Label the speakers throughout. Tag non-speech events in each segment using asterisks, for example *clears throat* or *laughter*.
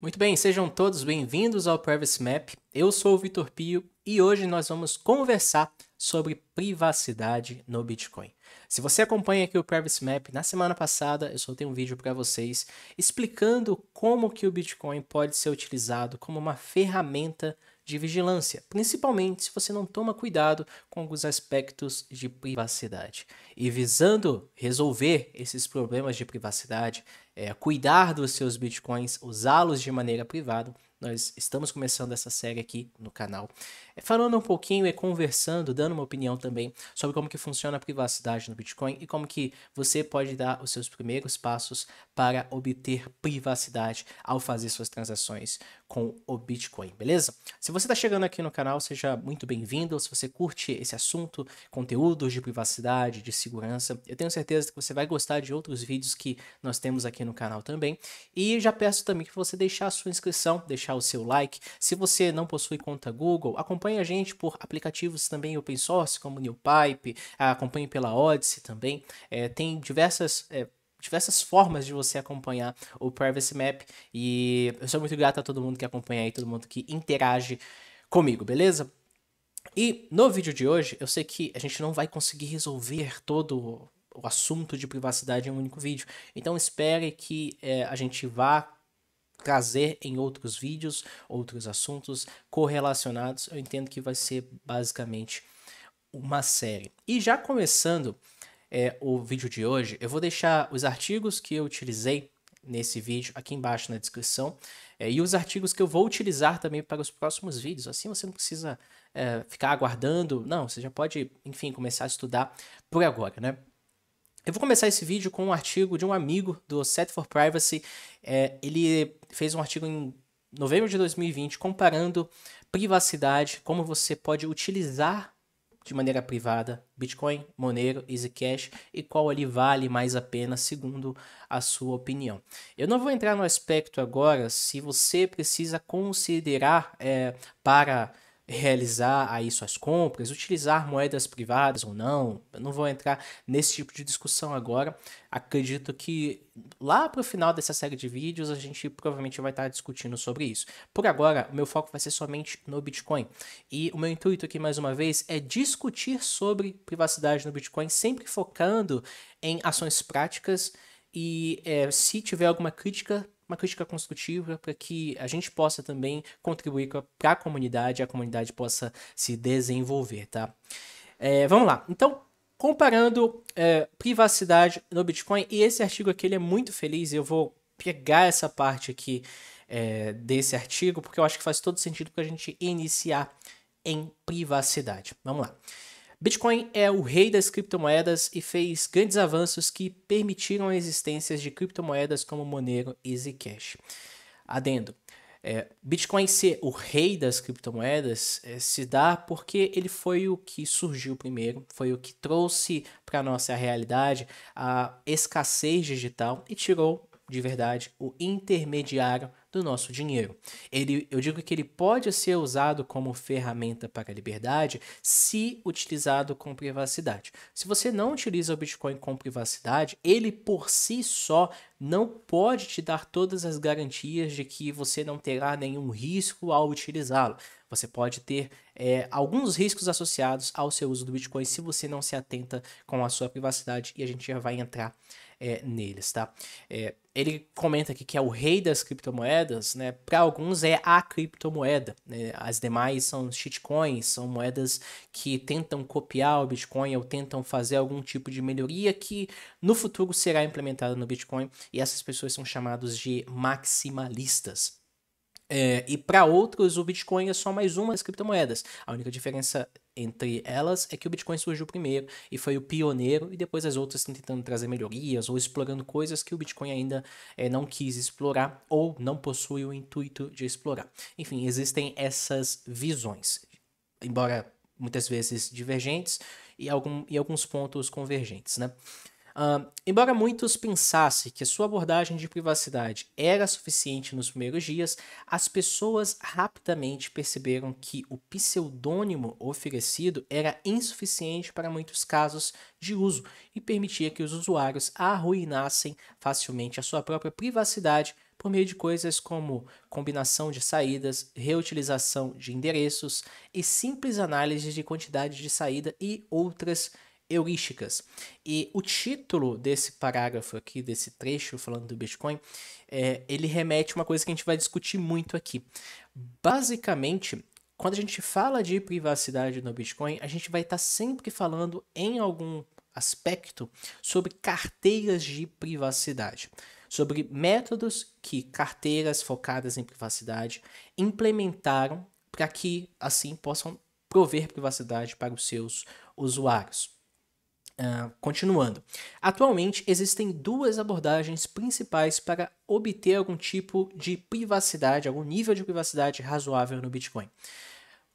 Speaker 1: Muito bem, sejam todos bem-vindos ao Privacy Map. Eu sou o Vitor Pio e hoje nós vamos conversar sobre privacidade no Bitcoin. Se você acompanha aqui o Privacy Map, na semana passada eu soltei um vídeo para vocês explicando como que o Bitcoin pode ser utilizado como uma ferramenta de vigilância, principalmente se você não toma cuidado com alguns aspectos de privacidade. E visando resolver esses problemas de privacidade, é, cuidar dos seus bitcoins, usá-los de maneira privada, nós estamos começando essa série aqui no canal falando um pouquinho e conversando, dando uma opinião também sobre como que funciona a privacidade no Bitcoin e como que você pode dar os seus primeiros passos para obter privacidade ao fazer suas transações com o Bitcoin, beleza? Se você está chegando aqui no canal, seja muito bem-vindo. Se você curte esse assunto, conteúdos de privacidade, de segurança, eu tenho certeza que você vai gostar de outros vídeos que nós temos aqui no canal também. E já peço também que você deixar a sua inscrição, deixar o seu like. Se você não possui conta Google, acompanhe Acompanhe a gente por aplicativos também open source, como NewPipe, acompanhe pela Odyssey também. É, tem diversas. É, diversas formas de você acompanhar o Privacy Map e eu sou muito grato a todo mundo que acompanha aí, todo mundo que interage comigo, beleza? E no vídeo de hoje, eu sei que a gente não vai conseguir resolver todo o assunto de privacidade em um único vídeo. Então espere que é, a gente vá trazer em outros vídeos, outros assuntos correlacionados. Eu entendo que vai ser basicamente uma série. E já começando é, o vídeo de hoje, eu vou deixar os artigos que eu utilizei nesse vídeo aqui embaixo na descrição é, e os artigos que eu vou utilizar também para os próximos vídeos. Assim você não precisa é, ficar aguardando, não, você já pode, enfim, começar a estudar por agora, né? Eu vou começar esse vídeo com um artigo de um amigo do Set for Privacy. É, ele fez um artigo em novembro de 2020 comparando privacidade, como você pode utilizar de maneira privada Bitcoin, Monero, EasyCash e qual ali vale mais a pena segundo a sua opinião. Eu não vou entrar no aspecto agora se você precisa considerar é, para realizar aí suas compras, utilizar moedas privadas ou não. Eu não vou entrar nesse tipo de discussão agora. Acredito que lá para o final dessa série de vídeos a gente provavelmente vai estar discutindo sobre isso. Por agora, o meu foco vai ser somente no Bitcoin. E o meu intuito aqui, mais uma vez, é discutir sobre privacidade no Bitcoin, sempre focando em ações práticas. E é, se tiver alguma crítica, uma crítica construtiva para que a gente possa também contribuir para a comunidade, a comunidade possa se desenvolver, tá? É, vamos lá. Então, comparando é, privacidade no Bitcoin, e esse artigo aqui ele é muito feliz, eu vou pegar essa parte aqui é, desse artigo, porque eu acho que faz todo sentido para a gente iniciar em privacidade. Vamos lá. Bitcoin é o rei das criptomoedas e fez grandes avanços que permitiram a existência de criptomoedas como Monero e Zcash. Adendo. É, Bitcoin ser o rei das criptomoedas é, se dá porque ele foi o que surgiu primeiro, foi o que trouxe para nossa realidade a escassez digital e tirou de verdade o intermediário do nosso dinheiro. Ele, eu digo que ele pode ser usado como ferramenta para a liberdade se utilizado com privacidade. Se você não utiliza o Bitcoin com privacidade, ele por si só não pode te dar todas as garantias de que você não terá nenhum risco ao utilizá-lo. Você pode ter é, alguns riscos associados ao seu uso do Bitcoin se você não se atenta com a sua privacidade e a gente já vai entrar é, neles, tá? É, ele comenta aqui que é o rei das criptomoedas, né? Para alguns é a criptomoeda, né? as demais são shitcoins, são moedas que tentam copiar o Bitcoin ou tentam fazer algum tipo de melhoria que no futuro será implementada no Bitcoin e essas pessoas são chamadas de maximalistas. É, e para outros, o Bitcoin é só mais uma das criptomoedas. A única diferença entre elas é que o Bitcoin surgiu primeiro e foi o pioneiro, e depois as outras estão tentando trazer melhorias ou explorando coisas que o Bitcoin ainda é, não quis explorar ou não possui o intuito de explorar. Enfim, existem essas visões, embora muitas vezes divergentes e, algum, e alguns pontos convergentes, né? Uh, embora muitos pensassem que sua abordagem de privacidade era suficiente nos primeiros dias, as pessoas rapidamente perceberam que o pseudônimo oferecido era insuficiente para muitos casos de uso e permitia que os usuários arruinassem facilmente a sua própria privacidade por meio de coisas como combinação de saídas, reutilização de endereços e simples análise de quantidade de saída e outras heurísticas. E o título desse parágrafo aqui, desse trecho falando do Bitcoin, é, ele remete a uma coisa que a gente vai discutir muito aqui. Basicamente, quando a gente fala de privacidade no Bitcoin, a gente vai estar tá sempre falando em algum aspecto sobre carteiras de privacidade, sobre métodos que carteiras focadas em privacidade implementaram para que assim possam prover privacidade para os seus usuários. Uh, continuando. Atualmente existem duas abordagens principais para obter algum tipo de privacidade, algum nível de privacidade razoável no Bitcoin.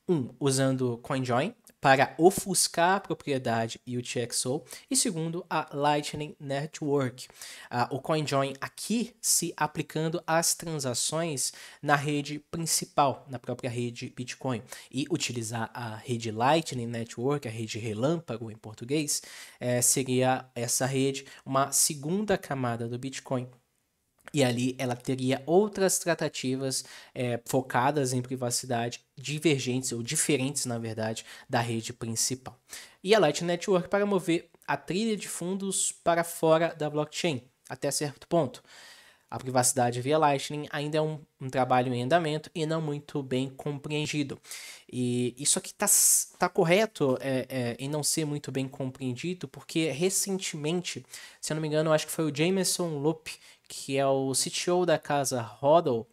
Speaker 1: Um, usando CoinJoin, para ofuscar a propriedade e o checksum, e segundo, a Lightning Network. Ah, o CoinJoin aqui se aplicando às transações na rede principal, na própria rede Bitcoin, e utilizar a rede Lightning Network, a rede relâmpago em português, eh, seria essa rede uma segunda camada do Bitcoin e ali ela teria outras tratativas é, focadas em privacidade, divergentes ou diferentes, na verdade, da rede principal. E a Light Network para mover a trilha de fundos para fora da blockchain, até certo ponto. A privacidade via Lightning ainda é um, um trabalho em andamento e não muito bem compreendido. E isso aqui está tá correto é, é, em não ser muito bem compreendido, porque recentemente, se eu não me engano, acho que foi o Jameson Loop que é o CTO da casa Hodl,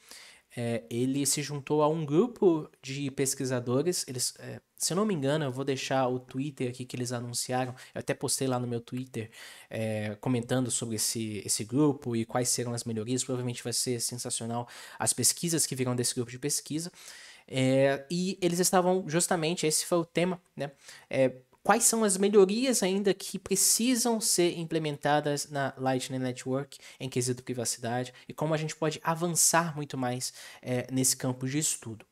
Speaker 1: é, ele se juntou a um grupo de pesquisadores. Eles, é, se eu não me engano, eu vou deixar o Twitter aqui que eles anunciaram. Eu até postei lá no meu Twitter é, comentando sobre esse, esse grupo e quais serão as melhorias. Provavelmente vai ser sensacional as pesquisas que virão desse grupo de pesquisa. É, e eles estavam justamente, esse foi o tema, né? É, quais são as melhorias ainda que precisam ser implementadas na Lightning Network em quesito privacidade e como a gente pode avançar muito mais é, nesse campo de estudo.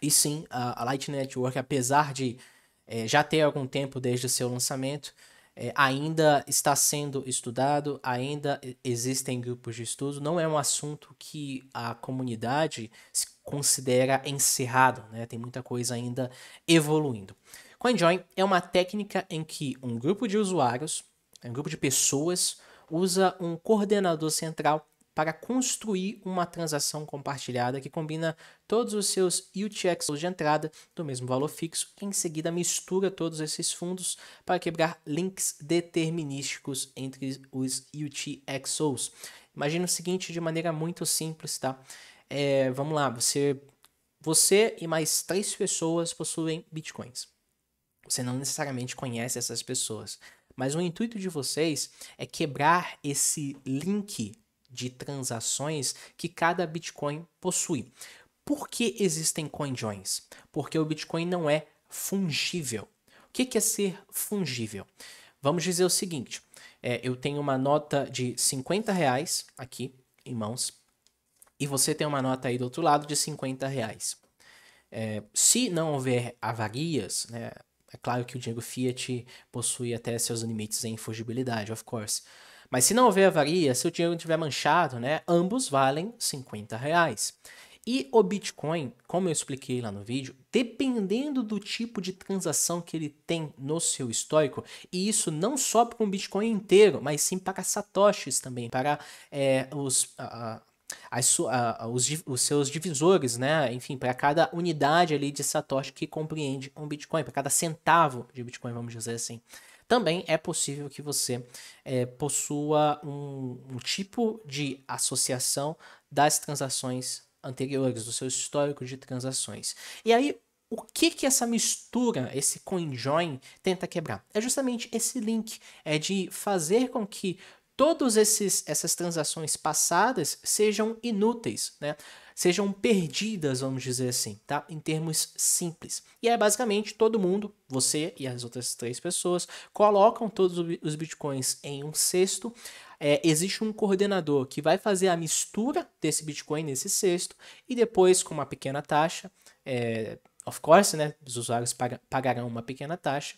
Speaker 1: E sim, a, a Lightning Network, apesar de é, já ter algum tempo desde o seu lançamento, é, ainda está sendo estudado, ainda existem grupos de estudo, não é um assunto que a comunidade se considera encerrado, né? tem muita coisa ainda evoluindo. CoinJoin é uma técnica em que um grupo de usuários, um grupo de pessoas, usa um coordenador central para construir uma transação compartilhada que combina todos os seus UTXOs de entrada do mesmo valor fixo e em seguida mistura todos esses fundos para quebrar links determinísticos entre os UTXOs. Imagina o seguinte de maneira muito simples, tá? É, vamos lá, você, você e mais três pessoas possuem bitcoins. Você não necessariamente conhece essas pessoas. Mas o intuito de vocês é quebrar esse link de transações que cada Bitcoin possui. Por que existem coinjoins? Porque o Bitcoin não é fungível. O que é ser fungível? Vamos dizer o seguinte: é, eu tenho uma nota de 50 reais aqui em mãos, e você tem uma nota aí do outro lado de 50 reais. É, se não houver avarias, né, é claro que o dinheiro Fiat possui até seus limites em fugibilidade, of course. Mas se não houver avaria, se o dinheiro estiver manchado, né, ambos valem 50 reais. E o Bitcoin, como eu expliquei lá no vídeo, dependendo do tipo de transação que ele tem no seu histórico, e isso não só para um Bitcoin inteiro, mas sim para satoshis também, para é, os, a, as, os, os, seus divisores, né? Enfim, para cada unidade ali de Satoshi que compreende um Bitcoin, para cada centavo de Bitcoin, vamos dizer assim. Também é possível que você é, possua um, um tipo de associação das transações anteriores, do seu histórico de transações. E aí, o que que essa mistura, esse CoinJoin, tenta quebrar? É justamente esse link, é de fazer com que todas essas transações passadas sejam inúteis, né? sejam perdidas, vamos dizer assim, tá? em termos simples. E é basicamente todo mundo, você e as outras três pessoas, colocam todos os bitcoins em um cesto. É, existe um coordenador que vai fazer a mistura desse bitcoin nesse cesto e depois, com uma pequena taxa, é, of course, né? Os usuários pagarão uma pequena taxa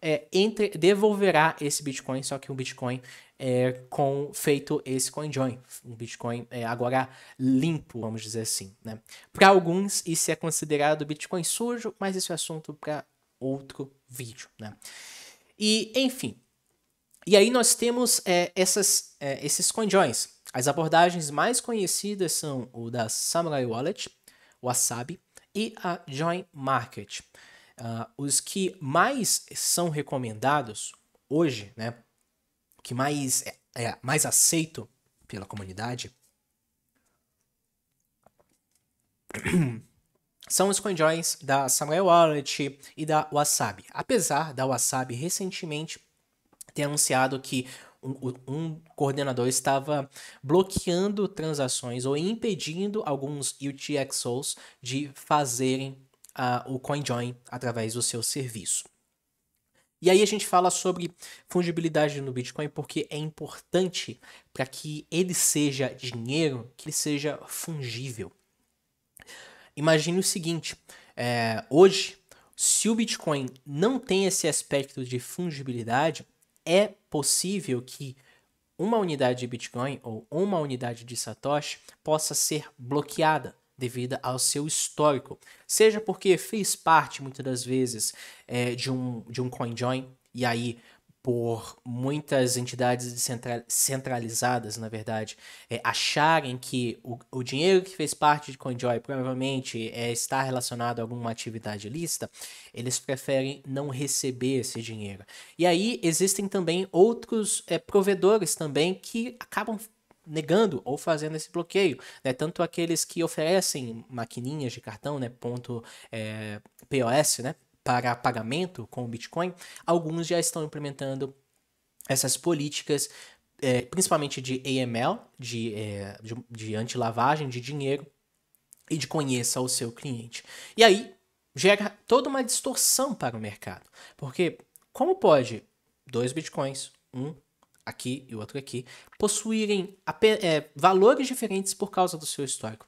Speaker 1: é, entre, devolverá esse Bitcoin, só que um Bitcoin é, com feito esse CoinJoin, um Bitcoin é, agora limpo, vamos dizer assim. Né? Para alguns, isso é considerado Bitcoin sujo, mas esse é assunto para outro vídeo. Né? E, enfim. E aí nós temos é, essas, é, esses CoinJoins. As abordagens mais conhecidas são o da Samurai Wallet, o Wasabi, e a Join Market. Uh, os que mais são recomendados hoje, né? Que mais é, é mais aceito pela comunidade *clears throat* são os coinjoins da Samurai Wallet e da Wasabi. Apesar da Wasabi recentemente ter anunciado que um, um, coordenador estava bloqueando transações ou impedindo alguns UTXOs de fazerem uh, o CoinJoin através do seu serviço. E aí a gente fala sobre fungibilidade no Bitcoin porque é importante para que ele seja dinheiro, que ele seja fungível. Imagine o seguinte: é, hoje, se o Bitcoin não tem esse aspecto de fungibilidade, é possível que uma unidade de Bitcoin ou uma unidade de Satoshi possa ser bloqueada devida ao seu histórico. Seja porque fez parte, muitas das vezes, é, de, um, de um CoinJoin, e aí por muitas entidades centralizadas, na verdade, é, acharem que o, o, dinheiro que fez parte de CoinJoy provavelmente é, está relacionado a alguma atividade ilícita, eles preferem não receber esse dinheiro. E aí existem também outros é, provedores também que acabam negando ou fazendo esse bloqueio, né? Tanto aqueles que oferecem maquininhas de cartão, né? Ponto é, POS, né? Para pagamento com o Bitcoin, alguns já estão implementando essas políticas, é, principalmente de AML, de, é, de, de antilavagem de dinheiro e de conheça o seu cliente. E aí gera toda uma distorção para o mercado, porque como pode dois bitcoins, um aqui e outro aqui, possuírem é, valores diferentes por causa do seu histórico.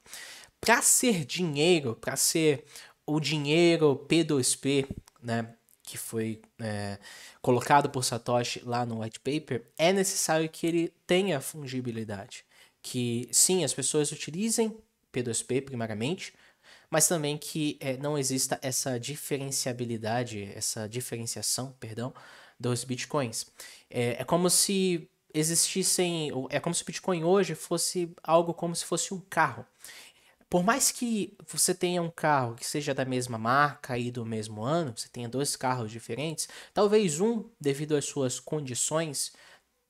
Speaker 1: Para ser dinheiro, para ser o dinheiro P2P, né, que foi é, colocado por Satoshi lá no white paper, é necessário que ele tenha fungibilidade. Que sim, as pessoas utilizem P2P primariamente, mas também que é, não exista essa diferenciabilidade, essa diferenciação, perdão, dos bitcoins. É, é como se existissem. É como se o Bitcoin hoje fosse algo como se fosse um carro. Por mais que você tenha um carro que seja da mesma marca e do mesmo ano, você tenha dois carros diferentes, talvez um, devido às suas condições,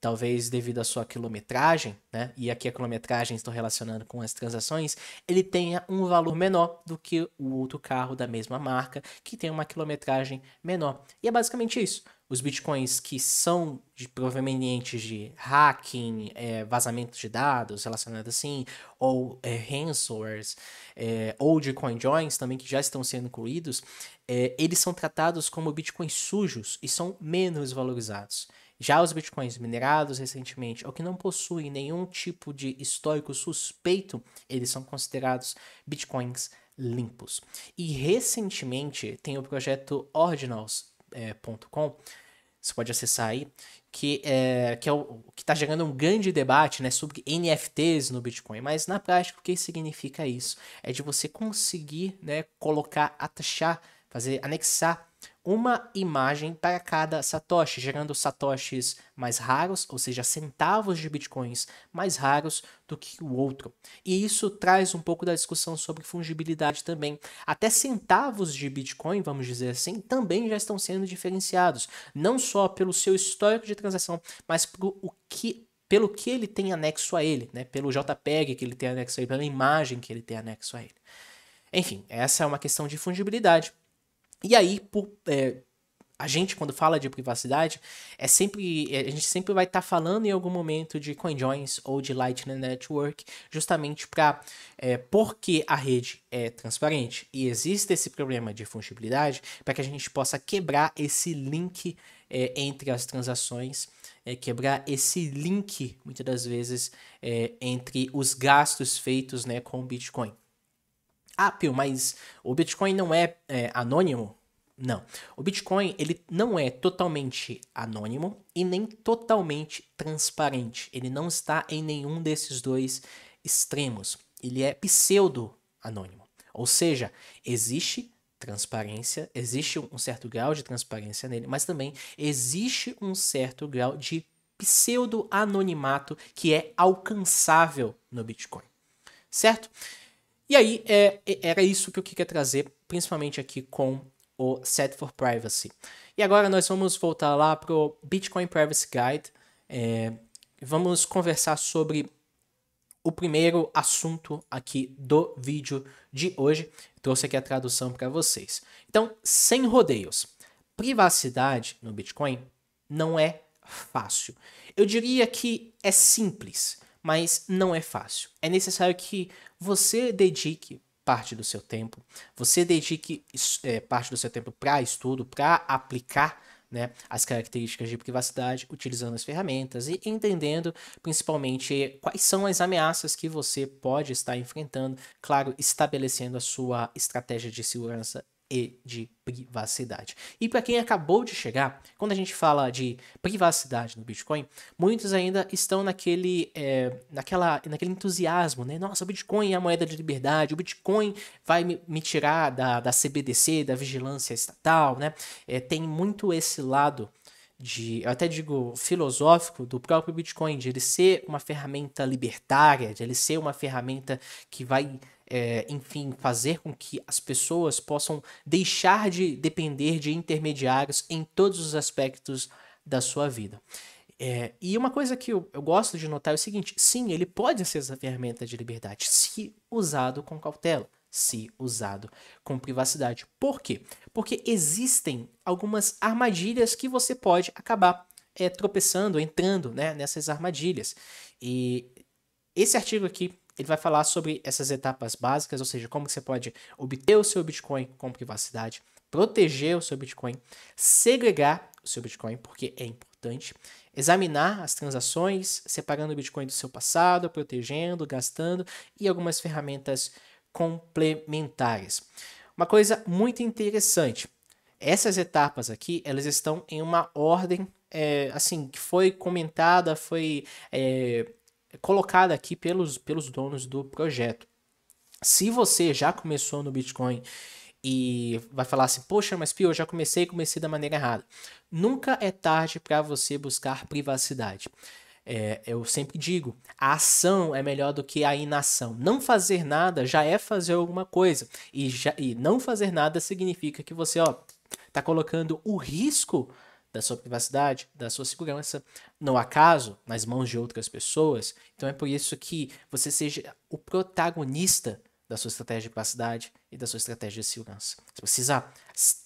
Speaker 1: talvez devido à sua quilometragem, né? E aqui a quilometragem estou relacionando com as transações, ele tenha um valor menor do que o outro carro da mesma marca que tem uma quilometragem menor. E é basicamente isso os bitcoins que são de, provenientes de hacking, é, vazamento de dados relacionados assim, ou é, ransomwares, é, ou de coinjoins também que já estão sendo incluídos, é, eles são tratados como bitcoins sujos e são menos valorizados. Já os bitcoins minerados recentemente, ou que não possuem nenhum tipo de histórico suspeito, eles são considerados bitcoins limpos. E recentemente tem o projeto Ordinals, é, com você pode acessar aí, que é, que é o que está gerando um grande debate né, sobre NFTs no Bitcoin. Mas na prática, o que significa isso? É de você conseguir né, colocar, atachar, fazer, anexar uma imagem para cada satoshi, gerando satoshis mais raros, ou seja, centavos de bitcoins mais raros do que o outro. E isso traz um pouco da discussão sobre fungibilidade também. Até centavos de bitcoin, vamos dizer assim, também já estão sendo diferenciados, não só pelo seu histórico de transação, mas pelo o que pelo que ele tem anexo a ele, né? Pelo JPEG que ele tem anexo a ele, pela imagem que ele tem anexo a ele. Enfim, essa é uma questão de fungibilidade. E aí, por, é, a gente, quando fala de privacidade, é sempre é, a gente sempre vai estar tá falando em algum momento de CoinJoins ou de Lightning Network, justamente para é, porque a rede é transparente e existe esse problema de fungibilidade, para que a gente possa quebrar esse link é, entre as transações, é, quebrar esse link, muitas das vezes, é, entre os gastos feitos né, com o Bitcoin ah, Pio, mas o Bitcoin não é, é anônimo? Não. O Bitcoin ele não é totalmente anônimo e nem totalmente transparente. Ele não está em nenhum desses dois extremos. Ele é pseudo anônimo. Ou seja, existe transparência, existe um certo grau de transparência nele, mas também existe um certo grau de pseudo anonimato que é alcançável no Bitcoin. Certo? E aí é, era isso que eu queria trazer, principalmente aqui com o Set for Privacy. E agora nós vamos voltar lá para o Bitcoin Privacy Guide. É, vamos conversar sobre o primeiro assunto aqui do vídeo de hoje. trouxe aqui a tradução para vocês. Então, sem rodeios. Privacidade no Bitcoin não é fácil. Eu diria que é simples mas não é fácil. É necessário que você dedique parte do seu tempo, você dedique é, parte do seu tempo para estudo, para aplicar né, as características de privacidade, utilizando as ferramentas e entendendo principalmente quais são as ameaças que você pode estar enfrentando, claro, estabelecendo a sua estratégia de segurança e de privacidade. E para quem acabou de chegar, quando a gente fala de privacidade no Bitcoin, muitos ainda estão naquele, é, naquela, naquele entusiasmo, né? Nossa, o Bitcoin é a moeda de liberdade, o Bitcoin vai me, tirar da, da CBDC, da vigilância estatal, né? É, tem muito esse lado de, eu até digo, filosófico do próprio Bitcoin, de ele ser uma ferramenta libertária, de ele ser uma ferramenta que vai é, enfim, fazer com que as pessoas possam deixar de depender de intermediários em todos os aspectos da sua vida. É, e uma coisa que eu, eu, gosto de notar é o seguinte: sim, ele pode ser essa ferramenta de liberdade, se usado com cautela, se usado com privacidade. Por quê? Porque existem algumas armadilhas que você pode acabar é, tropeçando, entrando né, nessas armadilhas. E esse artigo aqui ele vai falar sobre essas etapas básicas, ou seja, como que você pode obter o seu Bitcoin com privacidade, proteger o seu Bitcoin, segregar o seu Bitcoin, porque é importante, examinar as transações, separando o Bitcoin do seu passado, protegendo, gastando e algumas ferramentas complementares. Uma coisa muito interessante, essas etapas aqui, elas estão em uma ordem, é, assim, que foi comentada, foi é, colocada aqui pelos, pelos donos do projeto. Se você já começou no Bitcoin e vai falar assim, poxa, mas pior, eu já comecei e comecei da maneira errada. Nunca é tarde para você buscar privacidade. É, eu sempre digo, a ação é melhor do que a inação. Não fazer nada já é fazer alguma coisa. E, já, e não fazer nada significa que você está colocando o risco da sua privacidade, da sua segurança, não acaso, nas mãos de outras pessoas. Então é por isso que você seja o protagonista da sua estratégia de privacidade e da sua estratégia de segurança. Você precisa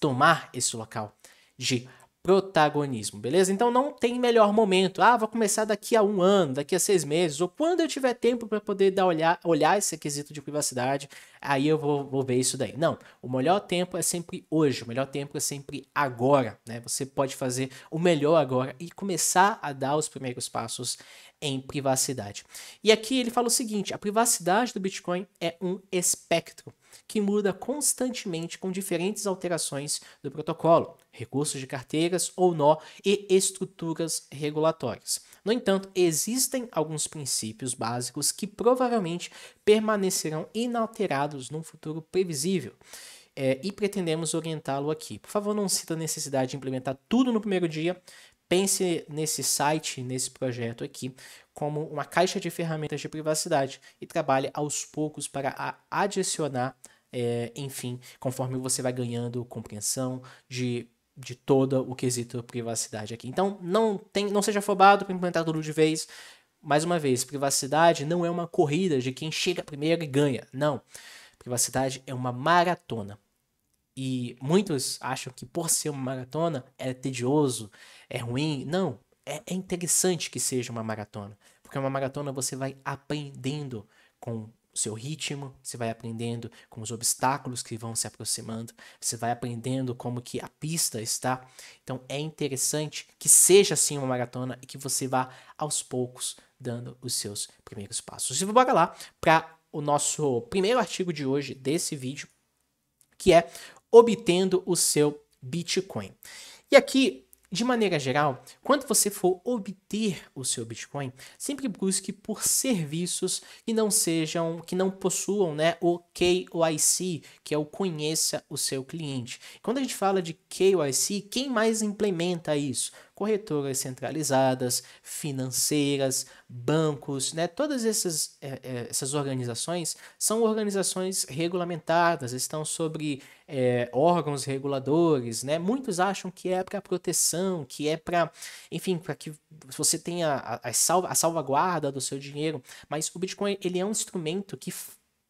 Speaker 1: tomar esse local de protagonismo, beleza? Então não tem melhor momento. Ah, vou começar daqui a um ano, daqui a seis meses, ou quando eu tiver tempo para poder dar olhar, olhar esse requisito de privacidade, aí eu vou, vou ver isso daí. Não, o melhor tempo é sempre hoje, o melhor tempo é sempre agora, né? Você pode fazer o melhor agora e começar a dar os primeiros passos em privacidade. E aqui ele fala o seguinte: a privacidade do Bitcoin é um espectro que muda constantemente com diferentes alterações do protocolo, recursos de carteiras ou nó e estruturas regulatórias. No entanto, existem alguns princípios básicos que provavelmente permanecerão inalterados num futuro previsível. É, e pretendemos orientá-lo aqui. Por favor, não sinta necessidade de implementar tudo no primeiro dia, Pense nesse site, nesse projeto aqui, como uma caixa de ferramentas de privacidade e trabalhe aos poucos para adicionar, é, enfim, conforme você vai ganhando compreensão de de todo o quesito privacidade aqui. Então, não tem, não seja afobado para implementar tudo de vez. Mais uma vez, privacidade não é uma corrida de quem chega primeiro e ganha. Não. Privacidade é uma maratona. E muitos acham que por ser uma maratona é tedioso, é ruim. Não, é, é interessante que seja uma maratona. Porque uma maratona você vai aprendendo com o seu ritmo, você vai aprendendo com os obstáculos que vão se aproximando, você vai aprendendo como que a pista está. Então é interessante que seja assim uma maratona e que você vá aos poucos dando os seus primeiros passos. E bora lá para o nosso primeiro artigo de hoje desse vídeo, que é obtendo o seu Bitcoin. E aqui de maneira geral, quando você for obter o seu Bitcoin, sempre busque por serviços que não sejam, que não possuam né, o KYC, que é o conheça o seu cliente. Quando a gente fala de KYC, quem mais implementa isso? corretoras centralizadas, financeiras, bancos, né? todas essas, é, é, essas organizações são organizações regulamentadas, estão sobre é, órgãos reguladores, né? Muitos acham que é para proteção, que é para, enfim, para que você tenha a, a, salva, salvaguarda do seu dinheiro, mas o Bitcoin ele é um instrumento que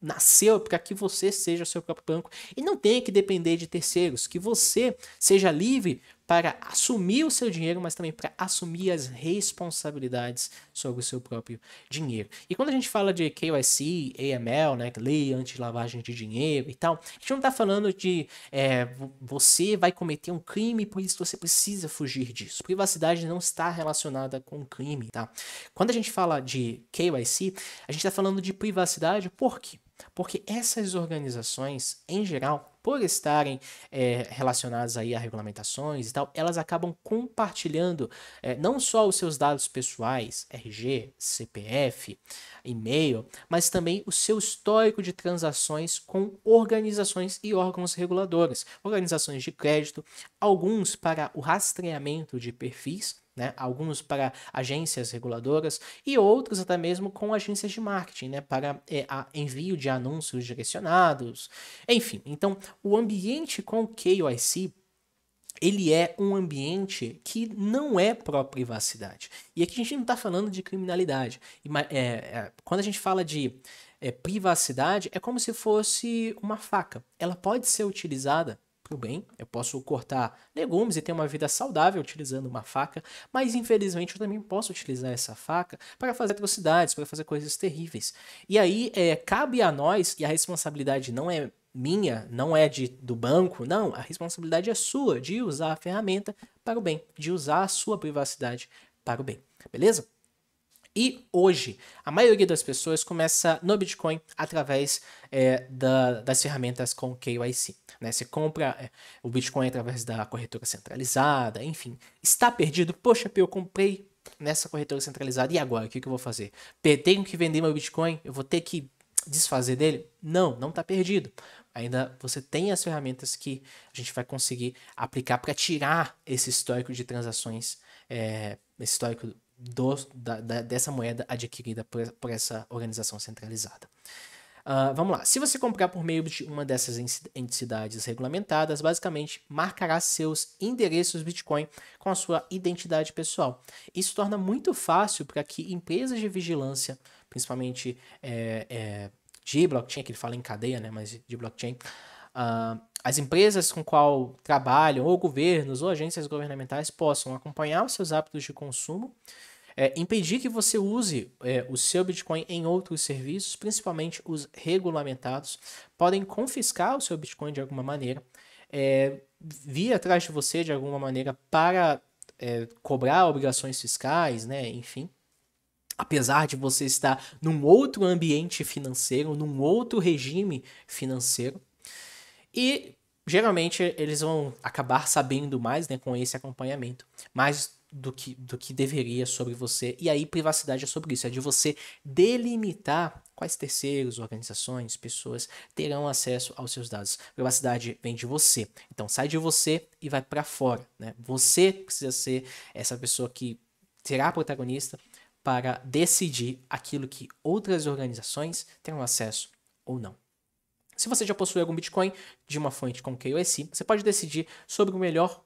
Speaker 1: nasceu para que você seja seu próprio banco e não tenha que depender de terceiros, que você seja livre para assumir o seu dinheiro, mas também para assumir as responsabilidades sobre o seu próprio dinheiro. E quando a gente fala de KYC, AML, né, lei anti-lavagem de dinheiro e tal, a gente não está falando de é, você vai cometer um crime, por isso você precisa fugir disso. Privacidade não está relacionada com crime, tá? Quando a gente fala de KYC, a gente está falando de privacidade por quê? Porque essas organizações, em geral, por estarem é, relacionadas aí a regulamentações e tal, elas acabam compartilhando é, não só os seus dados pessoais, RG, CPF, e-mail, mas também o seu histórico de transações com organizações e órgãos reguladores, organizações de crédito, alguns para o rastreamento de perfis né? alguns para agências reguladoras e outros até mesmo com agências de marketing, né? para é, envio de anúncios direcionados, enfim. Então, o ambiente com KYC ele é um ambiente que não é pró-privacidade. E aqui a gente não está falando de criminalidade. É, é, quando a gente fala de é, privacidade, é como se fosse uma faca. Ela pode ser utilizada muito bem. Eu posso cortar legumes e ter uma vida saudável utilizando uma faca, mas infelizmente eu também posso utilizar essa faca para fazer atrocidades, para fazer coisas terríveis. E aí é, cabe a nós, e a responsabilidade não é minha, não é de, do banco, não. A responsabilidade é sua de usar a ferramenta para o bem, de usar a sua privacidade para o bem. Beleza? E hoje, a maioria das pessoas começa no Bitcoin através é, da, das ferramentas com KYC. Né? Você compra é, o Bitcoin através da corretora centralizada, enfim. Está perdido? Poxa, eu comprei nessa corretora centralizada e agora? O que, que eu vou fazer? Tenho que vender meu Bitcoin? Eu vou ter que desfazer dele? Não, não está perdido. Ainda você tem as ferramentas que a gente vai conseguir aplicar para tirar esse histórico de transações, é, esse histórico do, da, da, dessa moeda adquirida por, por essa organização centralizada. Uh, vamos lá. Se você comprar por meio de uma dessas entidades regulamentadas, basicamente marcará seus endereços Bitcoin com a sua identidade pessoal. Isso torna muito fácil para que empresas de vigilância, principalmente é, é, de blockchain, que ele fala em cadeia, né, mas de blockchain, uh, as empresas com qual trabalham, ou governos, ou agências governamentais possam acompanhar os seus hábitos de consumo, é, impedir que você use é, o seu Bitcoin em outros serviços, principalmente os regulamentados, podem confiscar o seu Bitcoin de alguma maneira, é, vir atrás de você de alguma maneira para é, cobrar obrigações fiscais, né? Enfim. Apesar de você estar num outro ambiente financeiro, num outro regime financeiro, e geralmente eles vão acabar sabendo mais né, com esse acompanhamento, mais do que, do que deveria sobre você. E aí, privacidade é sobre isso, é de você delimitar quais terceiros, organizações, pessoas terão acesso aos seus dados. Privacidade vem de você. Então, sai de você e vai para fora. Né? Você precisa ser essa pessoa que será protagonista para decidir aquilo que outras organizações terão acesso ou não. Se você já possui algum Bitcoin de uma fonte com KYC, você pode decidir sobre o melhor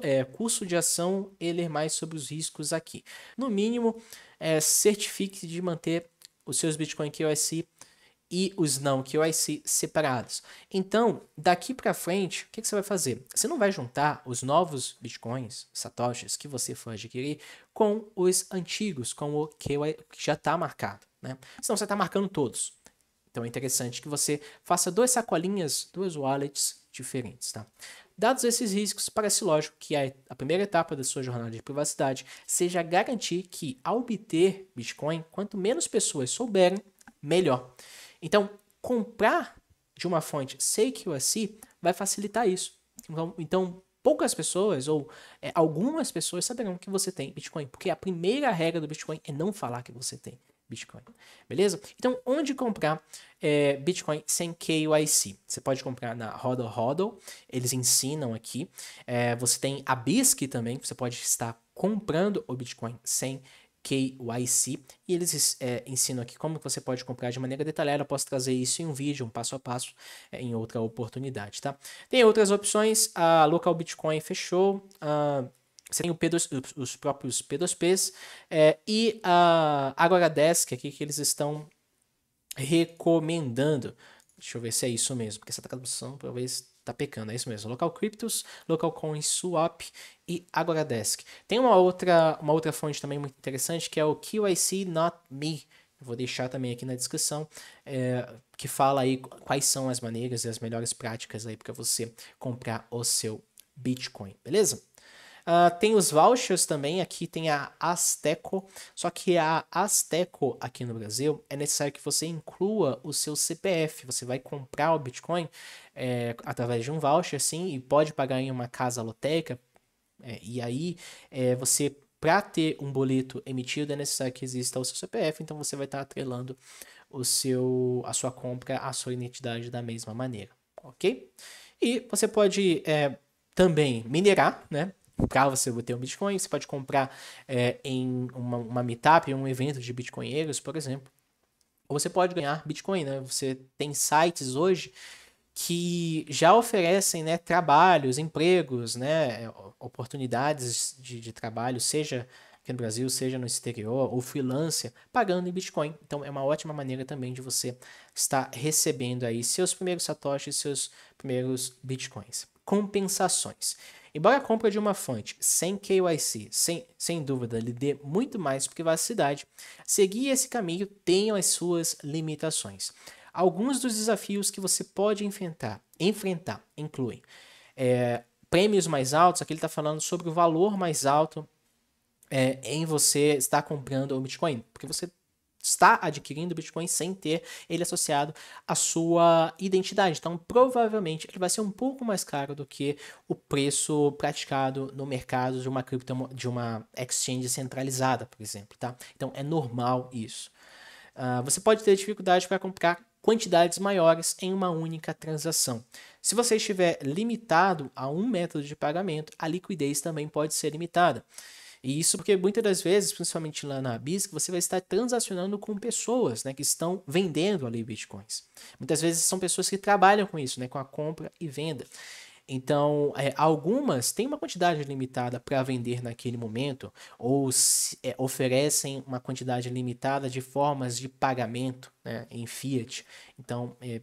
Speaker 1: é, curso de ação e ler mais sobre os riscos aqui. No mínimo, é, certifique de manter os seus Bitcoin KYC e os não KYC separados. Então, daqui para frente, o que, que, você vai fazer? Você não vai juntar os novos bitcoins, satoshis que você for adquirir com os antigos, com o KYC que já está marcado, né? Senão você está marcando todos. Então é interessante que você faça duas sacolinhas, duas wallets diferentes, tá? Dados esses riscos, parece lógico que a, primeira etapa da sua jornada de privacidade seja garantir que, ao obter Bitcoin, quanto menos pessoas souberem, melhor. Então, comprar de uma fonte CQSI vai facilitar isso. Então, então poucas pessoas ou é, algumas pessoas saberão que você tem Bitcoin, porque a primeira regra do Bitcoin é não falar que você tem. Bitcoin. Beleza? Então, onde comprar é, Bitcoin sem KYC? Você pode comprar na Hodl Hodl, eles ensinam aqui. É, você tem a BISC também, você pode estar comprando o Bitcoin sem KYC e eles é, ensinam aqui como você pode comprar de maneira detalhada. Eu posso trazer isso em um vídeo, um passo a passo, é, em outra oportunidade, tá? Tem outras opções, a Local Bitcoin fechou, a ah, você tem o P2, os próprios P2Ps é, e a Agoradesk aqui que eles estão recomendando. Deixa eu ver se é isso mesmo, porque essa tradução talvez tá pecando, é isso mesmo. Local Cryptos, Local Coin Swap e Agoradesk. Tem uma outra, uma outra fonte também muito interessante que é o QIC Not Me. Vou deixar também aqui na descrição é, que fala aí quais são as maneiras e as melhores práticas aí para você comprar o seu Bitcoin, beleza? Uh, tem os vouchers também, aqui tem a Azteco, só que a Azteco aqui no Brasil é necessário que você inclua o seu CPF. Você vai comprar o Bitcoin é, através de um voucher, sim, e pode pagar em uma casa lotérica. É, e aí é, você para ter um boleto emitido é necessário que exista o seu CPF, então você vai estar atrelando o seu, a sua compra à sua identidade da mesma maneira, ok? E você pode é, também minerar, né? para você ter um Bitcoin, você pode comprar é, em uma, uma meetup, em um evento de Bitcoinheiros, por exemplo. Ou você pode ganhar Bitcoin, né? Você tem sites hoje que já oferecem né, trabalhos, empregos, né, é, oportunidades de, de trabalho, seja aqui no Brasil, seja no exterior, ou freelancer, pagando em Bitcoin. Então é uma ótima maneira também de você estar recebendo aí seus primeiros satoshis, seus primeiros Bitcoins. Compensações. Embora a compra de uma fonte sem KYC, sem, sem dúvida, lhe dê muito mais privacidade, seguir esse caminho tem as suas limitações. Alguns dos desafios que você pode enfrentar, enfrentar incluem é, prêmios mais altos, aqui ele está falando sobre o valor mais alto é, em você estar comprando o Bitcoin, porque você está adquirindo Bitcoin sem ter ele associado à sua identidade. Então, provavelmente ele vai ser um pouco mais caro do que o preço praticado no mercado de uma cripto de uma exchange centralizada, por exemplo, tá? Então, é normal isso. Uh, você pode ter dificuldade para comprar quantidades maiores em uma única transação. Se você estiver limitado a um método de pagamento, a liquidez também pode ser limitada. E isso porque muitas das vezes, principalmente lá na BISC, você vai estar transacionando com pessoas né, que estão vendendo ali bitcoins. Muitas vezes são pessoas que trabalham com isso, né, com a compra e venda. Então, é, algumas têm uma quantidade limitada para vender naquele momento, ou se, é, oferecem uma quantidade limitada de formas de pagamento né, em fiat. Então, é,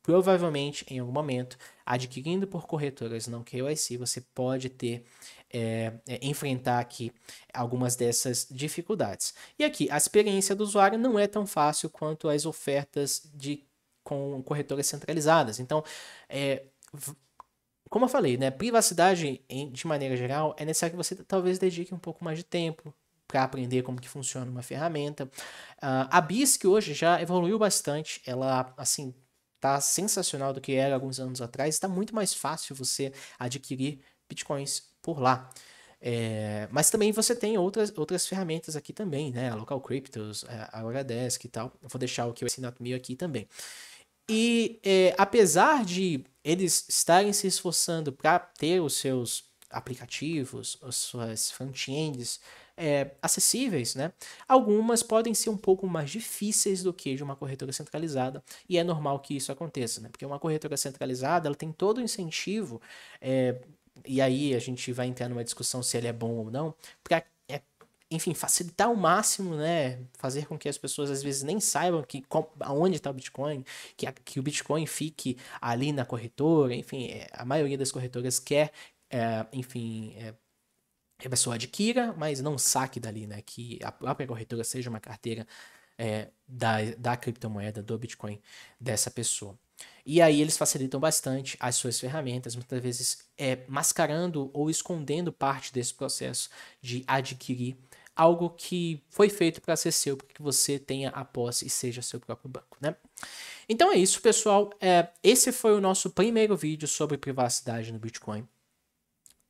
Speaker 1: provavelmente, em algum momento, adquirindo por corretoras não KYC, você pode ter é, é, enfrentar aqui algumas dessas dificuldades. E aqui, a experiência do usuário não é tão fácil quanto as ofertas de com corretoras centralizadas. Então, é, como eu falei, né, privacidade em, de maneira geral é necessário que você talvez dedique um pouco mais de tempo para aprender como que funciona uma ferramenta. Uh, a BISC hoje já evoluiu bastante. Ela, assim, tá sensacional do que era alguns anos atrás. Está muito mais fácil você adquirir bitcoins por lá. É, mas também você tem outras, outras ferramentas aqui também, né? Local Cryptos, é, a Autodesk e tal. Eu vou deixar o que eu assinato aqui também. E é, apesar de eles estarem se esforçando para ter os seus aplicativos, as suas front-ends é, acessíveis, né? Algumas podem ser um pouco mais difíceis do que de uma corretora centralizada, e é normal que isso aconteça, né? Porque uma corretora centralizada ela tem todo o incentivo é, e aí a gente vai entrar numa discussão se ele é bom ou não, para é, enfim, facilitar ao máximo, né? Fazer com que as pessoas às vezes nem saibam que aonde está o Bitcoin, que, a, que o Bitcoin fique ali na corretora, enfim, é, a maioria das corretoras quer, é, enfim, é, a pessoa adquira, mas não saque dali, né? Que a própria corretora seja uma carteira é, da, da criptomoeda, do Bitcoin dessa pessoa. E aí eles facilitam bastante as suas ferramentas, muitas vezes é, mascarando ou escondendo parte desse processo de adquirir algo que foi feito para ser seu, para que você tenha a posse e seja seu próprio banco, né? Então é isso, pessoal. É, esse foi o nosso primeiro vídeo sobre privacidade no Bitcoin.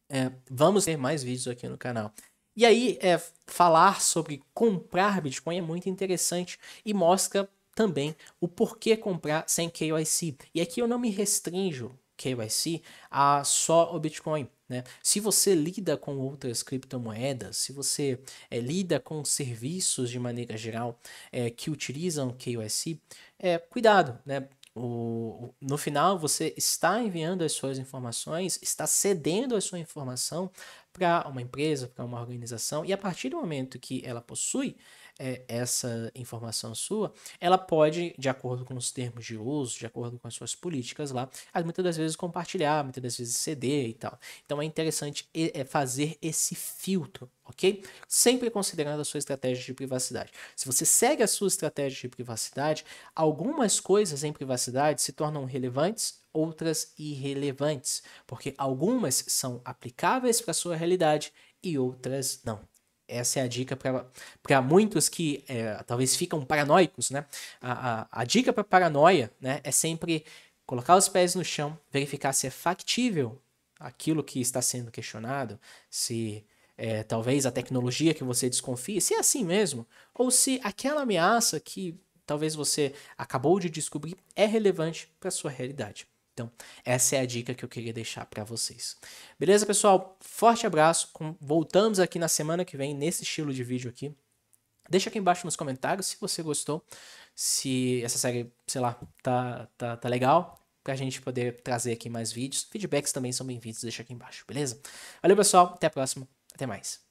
Speaker 1: É, vamos ter mais vídeos aqui no canal. E aí, é, falar sobre comprar Bitcoin é muito interessante e mostra também o porquê comprar sem KYC. E aqui eu não me restrinjo KYC a só o Bitcoin. Né? Se você lida com outras criptomoedas, se você é, lida com serviços de maneira geral é, que utilizam KYC, é, eh, cuidado, né? O, no final, você está enviando as suas informações, está cedendo a sua informação para uma empresa, para uma organização, e a partir do momento que ela possui é, essa informação sua, ela pode, de acordo com os termos de uso, de acordo com as suas políticas lá, muitas das vezes compartilhar, muitas das vezes ceder e tal. Então é interessante é, fazer esse filtro, ok? Sempre considerando a sua estratégia de privacidade. Se você segue a sua estratégia de privacidade, algumas coisas em privacidade se tornam relevantes, outras irrelevantes, porque algumas são aplicáveis para a sua realidade e outras não essa é a dica para muitos que é, talvez ficam paranoicos, né? A, a, a dica para paranoia né, é sempre colocar os pés no chão, verificar se é factível aquilo que está sendo questionado, se é, talvez a tecnologia que você desconfia, se é assim mesmo, ou se aquela ameaça que talvez você acabou de descobrir é relevante para sua realidade. Então, essa é a dica que eu queria deixar para vocês. Beleza, pessoal? Forte abraço. Voltamos aqui na semana que vem nesse estilo de vídeo aqui. Deixa aqui embaixo nos comentários se você gostou, se essa série, sei lá, tá, tá, tá legal, pra gente poder trazer aqui mais vídeos. Feedbacks também são bem-vindos, deixa aqui embaixo, beleza? Valeu, pessoal, até a próxima, até mais.